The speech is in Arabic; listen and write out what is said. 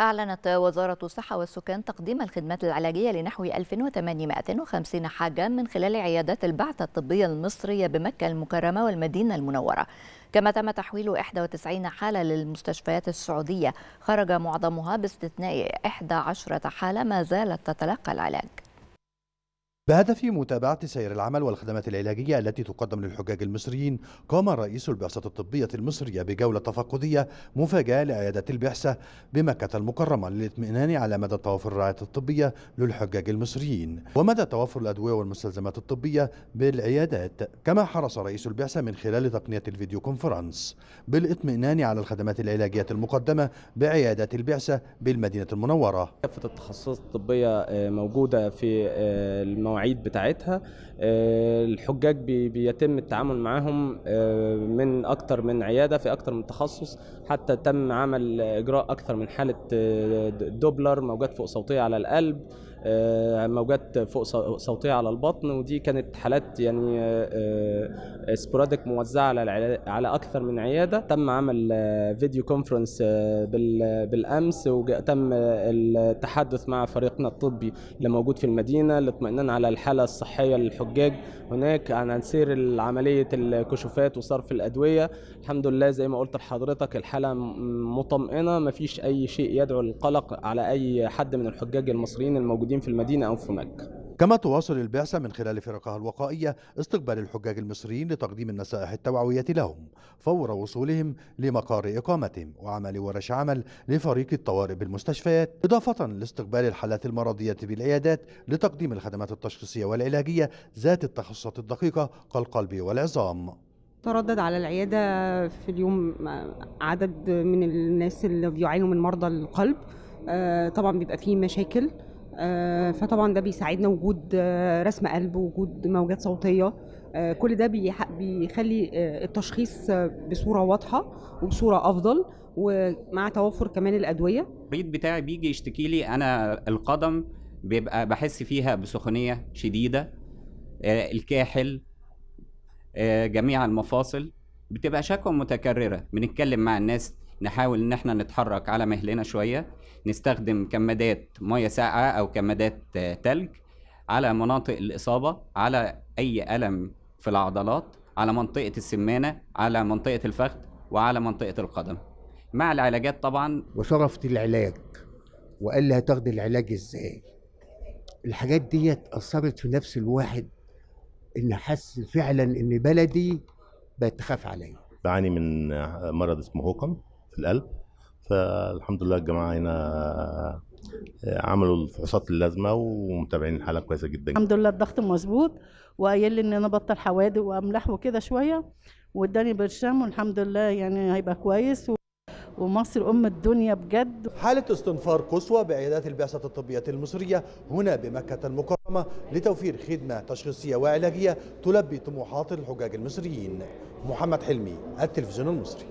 أعلنت وزارة الصحة والسكان تقديم الخدمات العلاجية لنحو 1850 حاجة من خلال عيادات البعثة الطبية المصرية بمكة المكرمة والمدينة المنورة كما تم تحويل 91 حالة للمستشفيات السعودية خرج معظمها باستثناء 11 حالة ما زالت تتلقى العلاج بهدف متابعة سير العمل والخدمات العلاجية التي تقدم للحجاج المصريين قام رئيس البعثة الطبية المصرية بجولة تفقدية مفاجئة لعيادات البعثة بمكة المكرمة للاطمئنان على مدى توافر الرعاية الطبية للحجاج المصريين ومدى توافر الأدوية والمستلزمات الطبية بالعيادات كما حرص رئيس البعثة من خلال تقنية الفيديو كونفرنس بالاطمئنان على الخدمات العلاجية المقدمة بعيادات البعثة بالمدينة المنورة كافة التخصصات الطبية آه، موجودة في آه، المو... المواعيد بتاعتها آه، الحجاج بيتم التعامل معاهم آه، من اكتر من عياده في اكتر من تخصص حتى تم عمل اجراء اكتر من حاله آه، دوبلر موجات فوق صوتيه على القلب آه، موجات فوق صوتيه على البطن ودي كانت حالات يعني سبوراديك آه، آه، موزعه على على اكثر من عياده تم عمل فيديو كونفرنس بالامس وتم التحدث مع فريقنا الطبي اللي موجود في المدينه للاطمئنان على الحاله الصحيه للحجاج هناك عن سير عمليه الكشوفات وصرف الادويه الحمد لله زي ما قلت لحضرتك الحاله مطمئنه مفيش اي شيء يدعو للقلق على اي حد من الحجاج المصريين الموجودين موجودين في المدينة أو في مكة كما تواصل البعثة من خلال فرقها الوقائية استقبال الحجاج المصريين لتقديم النصائح التوعوية لهم فور وصولهم لمقر إقامتهم وعمل ورش عمل لفريق الطوارئ بالمستشفيات إضافة لاستقبال الحالات المرضية بالعيادات لتقديم الخدمات التشخيصية والعلاجية ذات التخصصات الدقيقة كالقلب والعظام تردد على العيادة في اليوم عدد من الناس اللي بيعانوا من مرضى القلب آه، طبعا بيبقى فيه مشاكل آه، فطبعا ده بيساعدنا وجود آه، رسم قلب وجود موجات صوتيه آه، كل ده بيخلي التشخيص بصوره واضحه وبصوره افضل ومع توفر كمان الادويه المريض بتاعي بيجي يشتكي لي انا القدم بيبقى بحس فيها بسخونيه شديده الكاحل جميع المفاصل بتبقى شكوى متكرره بنتكلم مع الناس نحاول ان احنا نتحرك على مهلنا شويه نستخدم كمادات ميه ساقعه او كمادات تلج على مناطق الاصابه على اي الم في العضلات على منطقه السمانه على منطقه الفخذ وعلى منطقه القدم مع العلاجات طبعا وصرفت العلاج وقال لي هتاخد العلاج ازاي الحاجات دي اثرت في نفس الواحد ان حس فعلا ان بلدي بقت تخاف عليا بعاني من مرض اسمه هوكم في القلب فالحمد لله الجماعه هنا آه، عملوا الفحوصات اللازمه ومتابعين الحاله كويسه جدا الحمد لله الضغط مظبوط وقايل لي ان انا بطل حوادق واملاح وكده شويه واداني برشام والحمد لله يعني هيبقى كويس و... ومصر أم الدنيا بجد حالة استنفار قصوى بعيادات البعثة الطبية المصرية هنا بمكة المكرمة لتوفير خدمة تشخيصية وعلاجية تلبي طموحات الحجاج المصريين محمد حلمي التلفزيون المصري